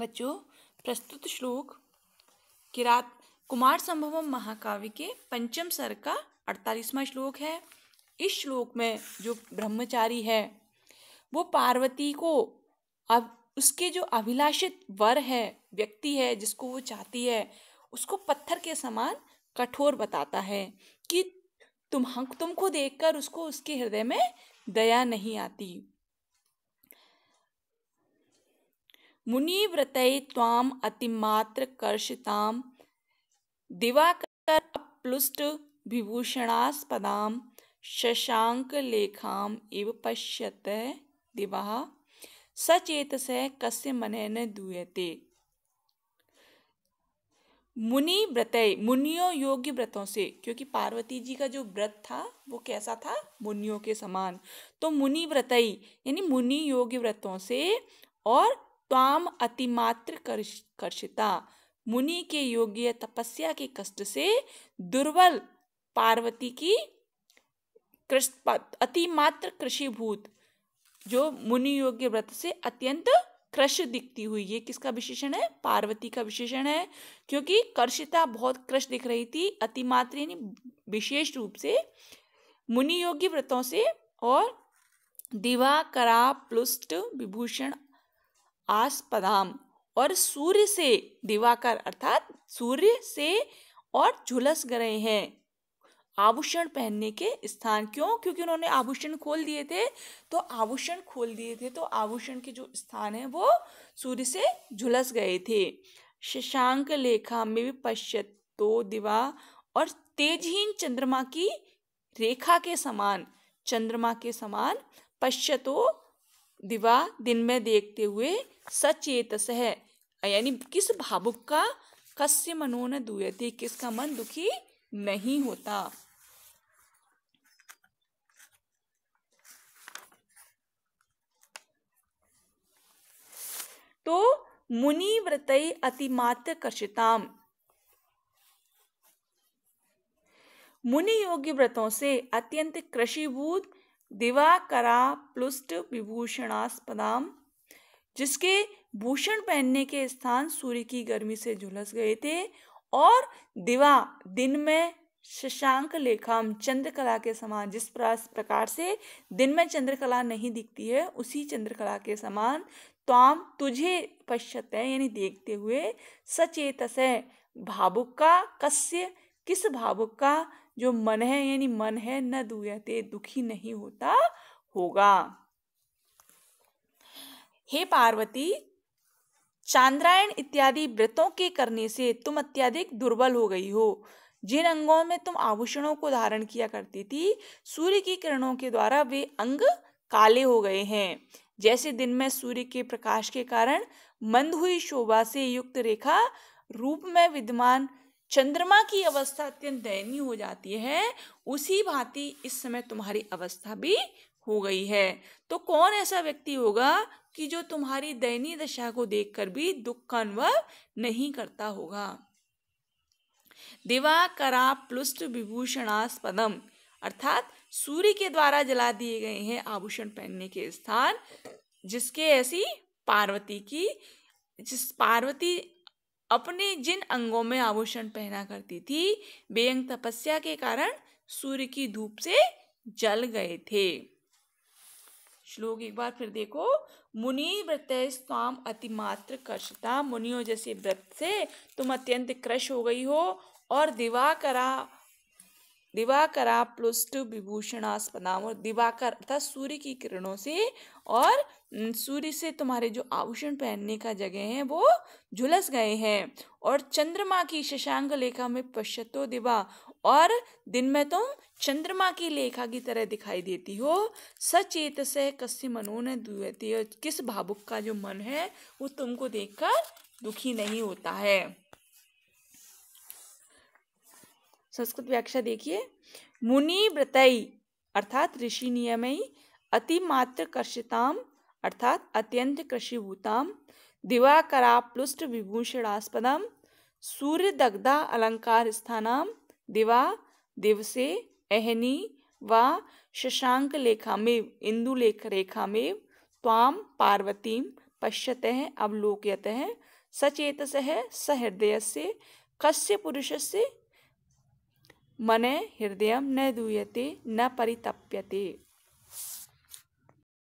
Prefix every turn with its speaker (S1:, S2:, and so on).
S1: बच्चों प्रस्तुत श्लोक किरात कुमार संभवम महाकाव्य के पंचम सर का अड़तालीसवां श्लोक है इस श्लोक में जो ब्रह्मचारी है वो पार्वती को अब उसके जो अभिलाषित वर है व्यक्ति है जिसको वो चाहती है उसको पत्थर के समान कठोर बताता है कि तुम तुमको देखकर उसको उसके हृदय में दया नहीं आती मुनिव्रत ताम अतिमात्र कर्षिताम दिवाकर प्लुष्ट विभूषणास्पदा शशांक इव पश्यत दिवा सचेत कस्य मन न दूयते मुनि व्रत मुनियों योग्य व्रतों से क्योंकि पार्वती जी का जो व्रत था वो कैसा था मुनियों के समान तो मुनि व्रत यानी मुनि योग्य व्रतों से और त्वाम अतिमात्र कर्षिता मुनि के योग्य तपस्या के कष्ट से दुर्बल पार्वती की अतिमात्र कृषिभूत जो मुनि योग्य व्रत से अत्यंत कृष दिखती हुई ये किसका विशेषण है पार्वती का विशेषण है क्योंकि कर्षिता बहुत कृष दिख रही थी अतिमात्र यानी विशेष रूप से मुनि योग्य व्रतों से और दिवा करा प्लुष्ट विभूषण आस्पदाम और सूर्य से दिवाकर अर्थात सूर्य से और झुलस गए हैं आभूषण पहनने के स्थान क्यों क्योंकि उन्होंने आभूषण खोल दिए थे तो आभूषण खोल दिए थे तो आभूषण के जो स्थान है वो सूर्य से झुलस गए थे शशांक लेखा में भी पश्यत तो दिवा और तेजहीन चंद्रमा की रेखा के समान चंद्रमा के समान पश्चतो दिवा दिन में देखते हुए सचेत है यानी किस भावुक का कस्य मनो न दूयते किसका मन दुखी नहीं होता तो मुनि व्रत अतिमात्र कर्षिताम मुनि योग्य व्रतों से अत्यंत कृषिभूत दिवाकरा प्लुष्ट विभूषणास्पदाम जिसके भूषण पहनने के स्थान सूर्य की गर्मी से झुलस गए थे और दिवा दिन में शशांक लेखाम चंद्रकला के समान जिस प्रकार से दिन में चंद्रकला नहीं दिखती है उसी चंद्रकला के समान त्वाम तुझे पश्चत है यानी देखते हुए सचेतस है भावुक का कस्य किस भावुक का जो मन है यानी मन है न दुयते दुखी नहीं होता होगा हे पार्वती चांद्रायण इत्यादि व्रतों के करने से तुम अत्यधिक दुर्बल हो गई हो जिन अंगों में तुम आभूषणों को धारण किया करती थी सूर्य की किरणों के द्वारा वे अंग काले हो गए हैं जैसे दिन में सूर्य के प्रकाश के कारण मंद हुई शोभा से युक्त रेखा रूप में विद्यमान चंद्रमा की अवस्था अत्यंत दयनीय हो जाती है उसी भांति इस समय तुम्हारी अवस्था भी हो गई है तो कौन ऐसा व्यक्ति होगा कि जो तुम्हारी दयनीय दशा को देखकर भी दुख का अनुभव नहीं करता होगा दिवा करा प्लुष्ट विभूषणास्पदम अर्थात सूर्य के द्वारा जला दिए गए हैं आभूषण पहनने के स्थान जिसके ऐसी पार्वती की जिस पार्वती अपने जिन अंगों में आभूषण पहना करती थी बेअंग तपस्या के कारण सूर्य की धूप से जल गए थे श्लोक एक बार फिर देखो मुनि व्रत स्वाम अतिमात्र कर्षता मुनियों जैसे व्रत से तुम अत्यंत क्रश हो गई हो और दिवा करा दिवाकर प्लस टू विभूषणास्पदाम और दिवाकर अर्थात सूर्य की किरणों से और सूर्य से तुम्हारे जो आभूषण पहनने का जगह है वो झुलस गए हैं और चंद्रमा की शशांक लेखा में पश्चतो दिवा और दिन में तुम चंद्रमा की लेखा की तरह दिखाई देती हो सचेत से कस्य मनो ने दुहती किस भावुक का जो मन है वो तुमको देखकर दुखी नहीं होता है संस्कृत व्याख्या देखिए मुनि व्रतई अर्थात ऋषि नियमयी मात्र कर्षिताम अर्थात अत्यंत कृषिभूताम दिवाकराप्लुष्ट विभूषणास्पदम सूर्य दग्धा अलंकार स्थानाम दिवा दिवसे अहनी व शशांक लेखामेव इंदु लेख रेखामेव ताम पार्वतीम पश्यत अवलोकयत सचेतस सहृदय से कस्य पुरुष से मने हृदय न दूयते न परितप्यते